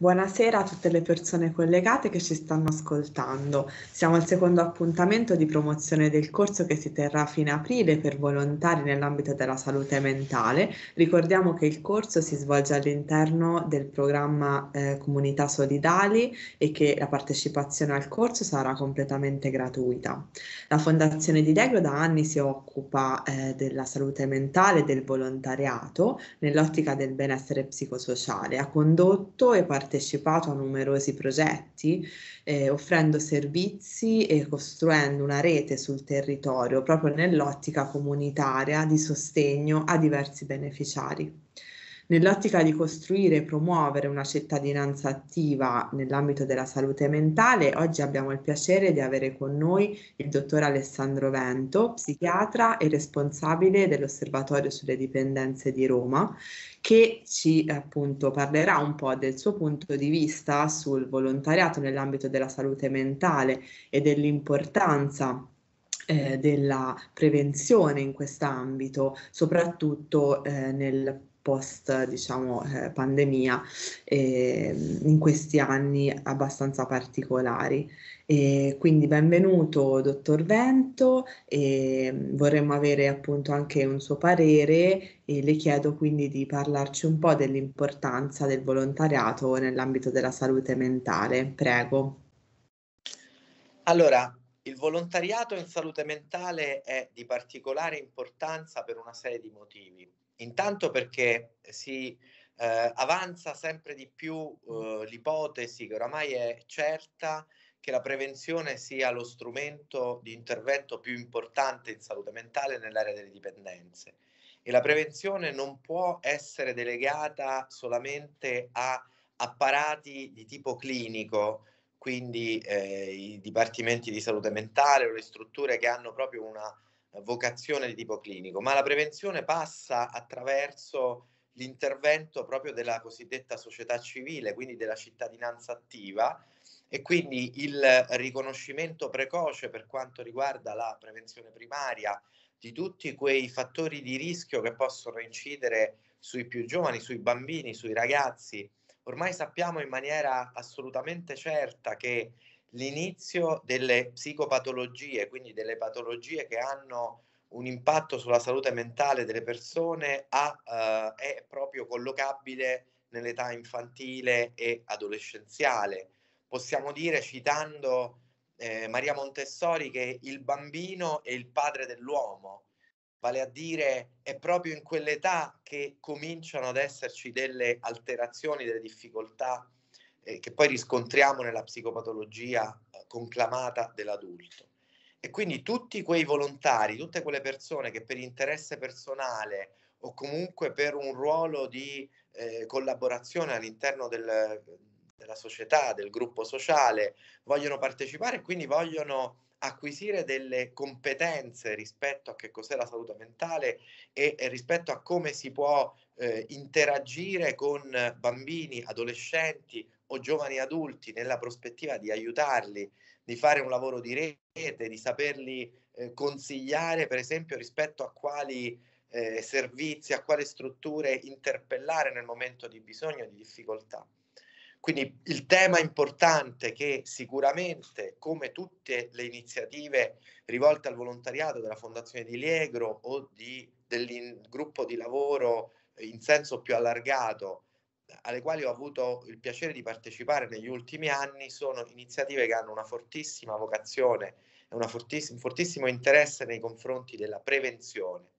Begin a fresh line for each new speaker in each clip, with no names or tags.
Buonasera a tutte le persone collegate che ci stanno ascoltando. Siamo al secondo appuntamento di promozione del corso che si terrà a fine aprile per volontari nell'ambito della salute mentale. Ricordiamo che il corso si svolge all'interno del programma eh, Comunità Solidali e che la partecipazione al corso sarà completamente gratuita. La Fondazione di Legro da anni si occupa eh, della salute mentale e del volontariato nell'ottica del benessere psicosociale. Ha condotto e partecipato partecipato a numerosi progetti, eh, offrendo servizi e costruendo una rete sul territorio proprio nell'ottica comunitaria di sostegno a diversi beneficiari. Nell'ottica di costruire e promuovere una cittadinanza attiva nell'ambito della salute mentale, oggi abbiamo il piacere di avere con noi il dottor Alessandro Vento, psichiatra e responsabile dell'Osservatorio sulle dipendenze di Roma, che ci appunto parlerà un po' del suo punto di vista sul volontariato nell'ambito della salute mentale e dell'importanza eh, della prevenzione in quest'ambito, soprattutto eh, nel post diciamo eh, pandemia eh, in questi anni abbastanza particolari. E quindi benvenuto dottor Vento e vorremmo avere appunto anche un suo parere e le chiedo quindi di parlarci un po' dell'importanza del volontariato nell'ambito della salute mentale. Prego. Allora,
il volontariato in salute mentale è di particolare importanza per una serie di motivi. Intanto perché si eh, avanza sempre di più mm. eh, l'ipotesi che oramai è certa che la prevenzione sia lo strumento di intervento più importante in salute mentale nell'area delle dipendenze. E la prevenzione non può essere delegata solamente a apparati di tipo clinico quindi eh, i dipartimenti di salute mentale o le strutture che hanno proprio una vocazione di tipo clinico, ma la prevenzione passa attraverso l'intervento proprio della cosiddetta società civile, quindi della cittadinanza attiva e quindi il riconoscimento precoce per quanto riguarda la prevenzione primaria di tutti quei fattori di rischio che possono incidere sui più giovani, sui bambini, sui ragazzi ormai sappiamo in maniera assolutamente certa che l'inizio delle psicopatologie, quindi delle patologie che hanno un impatto sulla salute mentale delle persone, ha, eh, è proprio collocabile nell'età infantile e adolescenziale. Possiamo dire, citando eh, Maria Montessori, che il bambino è il padre dell'uomo, vale a dire è proprio in quell'età che cominciano ad esserci delle alterazioni, delle difficoltà eh, che poi riscontriamo nella psicopatologia eh, conclamata dell'adulto. E quindi tutti quei volontari, tutte quelle persone che per interesse personale o comunque per un ruolo di eh, collaborazione all'interno del, della società, del gruppo sociale, vogliono partecipare e quindi vogliono acquisire delle competenze rispetto a che cos'è la salute mentale e, e rispetto a come si può eh, interagire con bambini, adolescenti o giovani adulti nella prospettiva di aiutarli, di fare un lavoro di rete, di saperli eh, consigliare per esempio rispetto a quali eh, servizi, a quale strutture interpellare nel momento di bisogno, di difficoltà. Quindi il tema importante che sicuramente, come tutte le iniziative rivolte al volontariato della Fondazione di Liegro o di, del gruppo di lavoro in senso più allargato, alle quali ho avuto il piacere di partecipare negli ultimi anni, sono iniziative che hanno una fortissima vocazione e un fortissimo interesse nei confronti della prevenzione,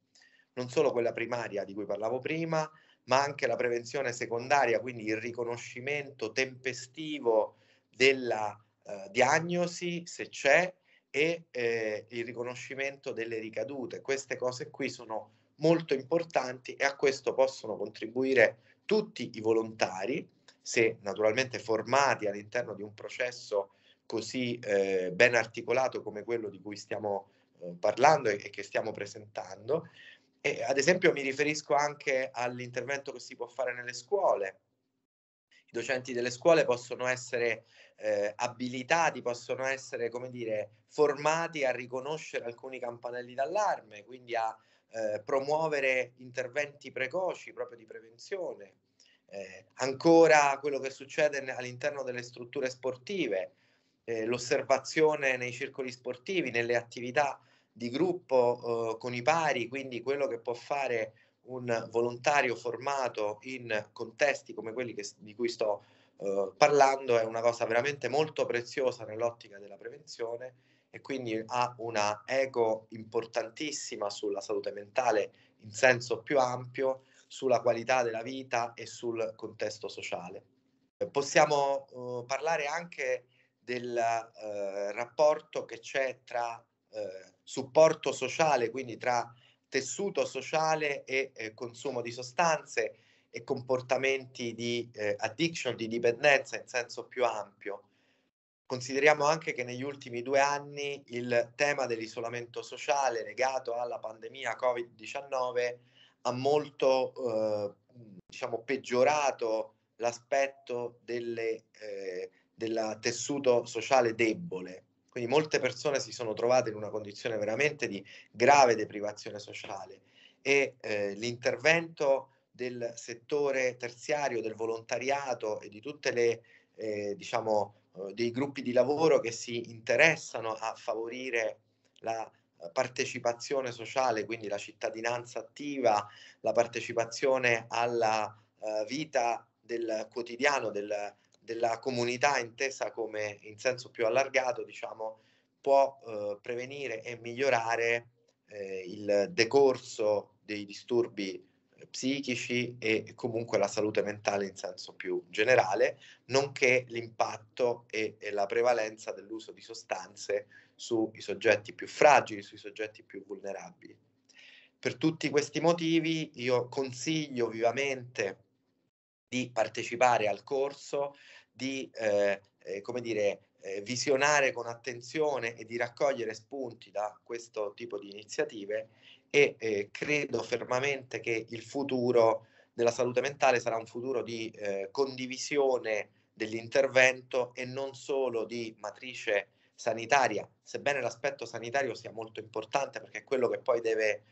non solo quella primaria di cui parlavo prima, ma anche la prevenzione secondaria, quindi il riconoscimento tempestivo della eh, diagnosi, se c'è, e eh, il riconoscimento delle ricadute. Queste cose qui sono molto importanti e a questo possono contribuire tutti i volontari, se naturalmente formati all'interno di un processo così eh, ben articolato come quello di cui stiamo eh, parlando e, e che stiamo presentando e ad esempio mi riferisco anche all'intervento che si può fare nelle scuole. I docenti delle scuole possono essere eh, abilitati, possono essere, come dire, formati a riconoscere alcuni campanelli d'allarme, quindi a eh, promuovere interventi precoci proprio di prevenzione. Eh, ancora quello che succede all'interno delle strutture sportive, eh, l'osservazione nei circoli sportivi, nelle attività di gruppo eh, con i pari, quindi quello che può fare un volontario formato in contesti come quelli che, di cui sto eh, parlando è una cosa veramente molto preziosa nell'ottica della prevenzione e quindi ha una eco importantissima sulla salute mentale in senso più ampio, sulla qualità della vita e sul contesto sociale. Possiamo eh, parlare anche del eh, rapporto che c'è tra eh, supporto sociale, quindi tra tessuto sociale e eh, consumo di sostanze e comportamenti di eh, addiction, di dipendenza in senso più ampio. Consideriamo anche che negli ultimi due anni il tema dell'isolamento sociale legato alla pandemia Covid-19 ha molto eh, diciamo, peggiorato l'aspetto del eh, tessuto sociale debole, quindi molte persone si sono trovate in una condizione veramente di grave deprivazione sociale e eh, l'intervento del settore terziario, del volontariato e di tutti le, eh, diciamo, eh, dei gruppi di lavoro che si interessano a favorire la partecipazione sociale, quindi la cittadinanza attiva, la partecipazione alla eh, vita del quotidiano, del, della comunità intesa come in senso più allargato, diciamo, può eh, prevenire e migliorare eh, il decorso dei disturbi eh, psichici e comunque la salute mentale in senso più generale, nonché l'impatto e, e la prevalenza dell'uso di sostanze sui soggetti più fragili, sui soggetti più vulnerabili. Per tutti questi motivi io consiglio vivamente di partecipare al corso, di eh, eh, come dire, eh, visionare con attenzione e di raccogliere spunti da questo tipo di iniziative e eh, credo fermamente che il futuro della salute mentale sarà un futuro di eh, condivisione dell'intervento e non solo di matrice sanitaria, sebbene l'aspetto sanitario sia molto importante perché è quello che poi deve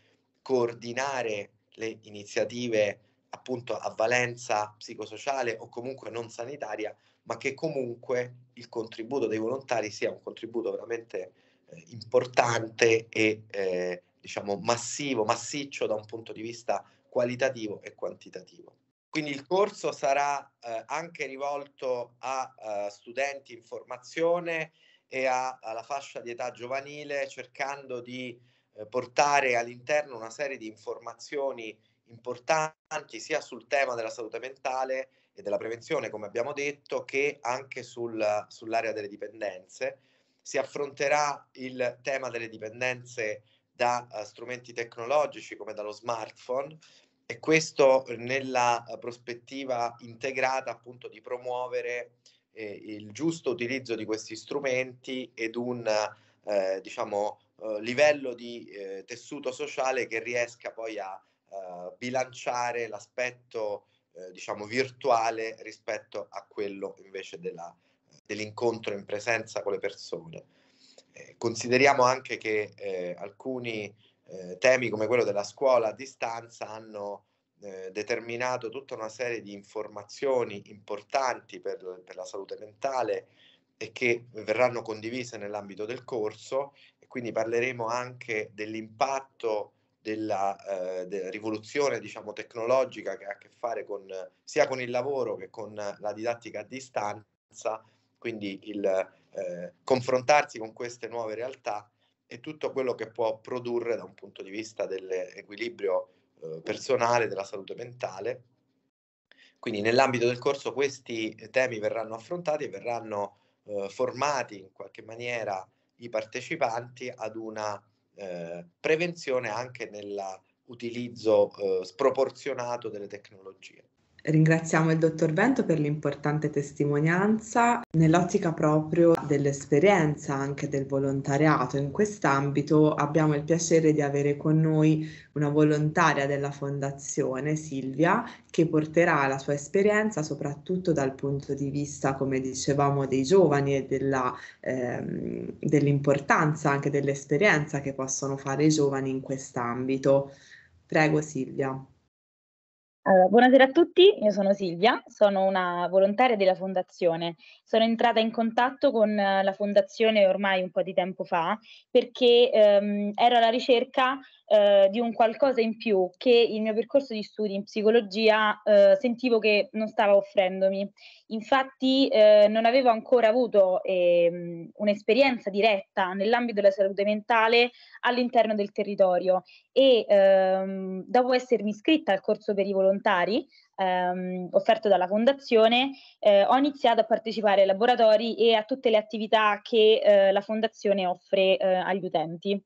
coordinare le iniziative appunto a valenza psicosociale o comunque non sanitaria, ma che comunque il contributo dei volontari sia un contributo veramente eh, importante e eh, diciamo massivo, massiccio da un punto di vista qualitativo e quantitativo. Quindi il corso sarà eh, anche rivolto a eh, studenti in formazione e a, alla fascia di età giovanile, cercando di eh, portare all'interno una serie di informazioni importanti sia sul tema della salute mentale e della prevenzione, come abbiamo detto, che anche sul, sull'area delle dipendenze. Si affronterà il tema delle dipendenze da uh, strumenti tecnologici come dallo smartphone e questo nella uh, prospettiva integrata appunto di promuovere eh, il giusto utilizzo di questi strumenti ed un eh, diciamo, uh, livello di eh, tessuto sociale che riesca poi a eh, bilanciare l'aspetto eh, diciamo virtuale rispetto a quello invece della, dell'incontro in presenza con le persone. Eh, consideriamo anche che eh, alcuni eh, temi come quello della scuola a distanza hanno determinato tutta una serie di informazioni importanti per, per la salute mentale e che verranno condivise nell'ambito del corso e quindi parleremo anche dell'impatto della eh, de rivoluzione diciamo, tecnologica che ha a che fare con, sia con il lavoro che con la didattica a distanza, quindi il eh, confrontarsi con queste nuove realtà e tutto quello che può produrre da un punto di vista dell'equilibrio eh, personale, della salute mentale. Quindi nell'ambito del corso questi temi verranno affrontati e verranno eh, formati in qualche maniera i partecipanti ad una eh, prevenzione anche nell'utilizzo eh, sproporzionato delle tecnologie.
Ringraziamo il dottor Vento per l'importante testimonianza nell'ottica proprio dell'esperienza anche del volontariato. In quest'ambito abbiamo il piacere di avere con noi una volontaria della Fondazione, Silvia, che porterà la sua esperienza soprattutto dal punto di vista, come dicevamo, dei giovani e della, ehm, dell'importanza anche dell'esperienza che possono fare i giovani in quest'ambito. Prego Silvia.
Allora, buonasera a tutti, io sono Silvia, sono una volontaria della Fondazione. Sono entrata in contatto con eh, la Fondazione ormai un po' di tempo fa perché ehm, ero alla ricerca eh, di un qualcosa in più che il mio percorso di studi in psicologia eh, sentivo che non stava offrendomi. Infatti eh, non avevo ancora avuto ehm, un'esperienza diretta nell'ambito della salute mentale all'interno del territorio e ehm, dopo essermi iscritta al corso per i volontari ehm, offerto dalla fondazione eh, ho iniziato a partecipare ai laboratori e a tutte le attività che eh, la fondazione offre eh, agli utenti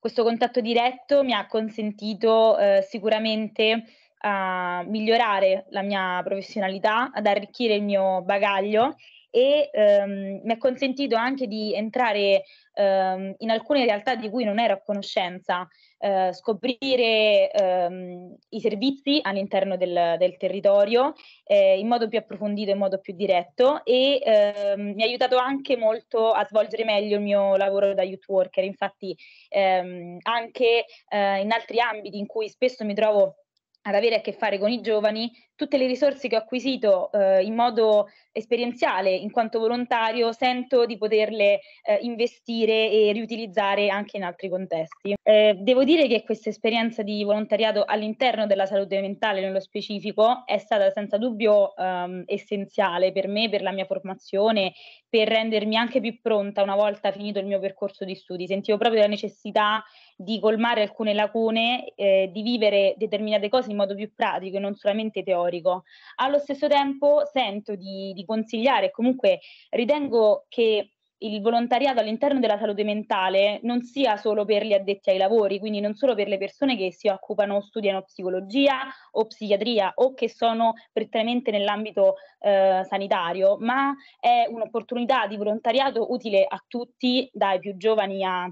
questo contatto diretto mi ha consentito eh, sicuramente a migliorare la mia professionalità, ad arricchire il mio bagaglio e ehm, mi ha consentito anche di entrare ehm, in alcune realtà di cui non ero a conoscenza, eh, scoprire ehm, i servizi all'interno del, del territorio eh, in modo più approfondito, in modo più diretto e ehm, mi ha aiutato anche molto a svolgere meglio il mio lavoro da youth worker, infatti ehm, anche eh, in altri ambiti in cui spesso mi trovo ad avere a che fare con i giovani, tutte le risorse che ho acquisito eh, in modo esperienziale, in quanto volontario, sento di poterle eh, investire e riutilizzare anche in altri contesti. Eh, devo dire che questa esperienza di volontariato all'interno della salute mentale nello specifico è stata senza dubbio ehm, essenziale per me, per la mia formazione, per rendermi anche più pronta una volta finito il mio percorso di studi. Sentivo proprio la necessità di colmare alcune lacune, eh, di vivere determinate cose in modo più pratico e non solamente teorico. Allo stesso tempo sento di, di consigliare, comunque ritengo che il volontariato all'interno della salute mentale non sia solo per gli addetti ai lavori, quindi non solo per le persone che si occupano studiano psicologia o psichiatria o che sono prettamente nell'ambito eh, sanitario, ma è un'opportunità di volontariato utile a tutti, dai più giovani a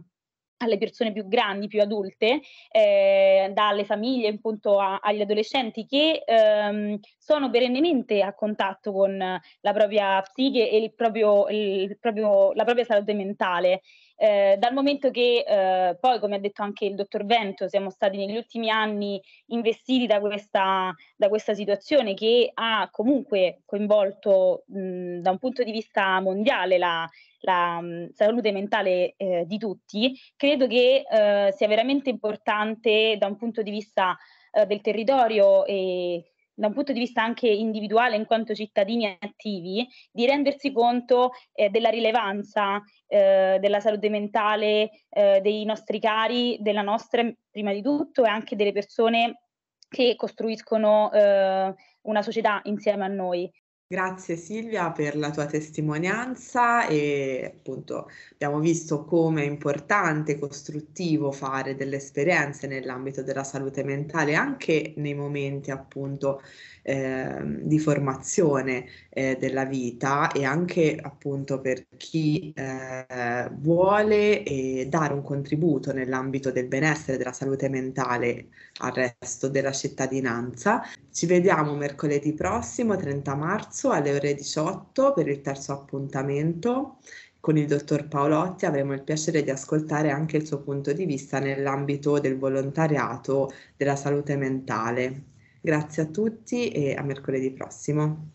alle persone più grandi, più adulte, eh, dalle famiglie appunto a, agli adolescenti che ehm, sono perennemente a contatto con la propria psiche e il proprio, il proprio, la propria salute mentale eh, dal momento che eh, poi, come ha detto anche il dottor Vento, siamo stati negli ultimi anni investiti da questa, da questa situazione che ha comunque coinvolto mh, da un punto di vista mondiale la, la mh, salute mentale eh, di tutti, credo che eh, sia veramente importante da un punto di vista eh, del territorio e da un punto di vista anche individuale in quanto cittadini attivi, di rendersi conto eh, della rilevanza eh, della salute mentale eh, dei nostri cari, della nostra prima di tutto e anche delle persone che costruiscono eh, una società insieme a noi.
Grazie Silvia per la tua testimonianza e appunto abbiamo visto come è importante e costruttivo fare delle esperienze nell'ambito della salute mentale anche nei momenti appunto eh, di formazione eh, della vita e anche appunto per chi eh, vuole dare un contributo nell'ambito del benessere della salute mentale al resto della cittadinanza. Ci vediamo mercoledì prossimo 30 marzo marzo alle ore 18 per il terzo appuntamento. Con il dottor Paolotti avremo il piacere di ascoltare anche il suo punto di vista nell'ambito del volontariato della salute mentale. Grazie a tutti e a mercoledì prossimo.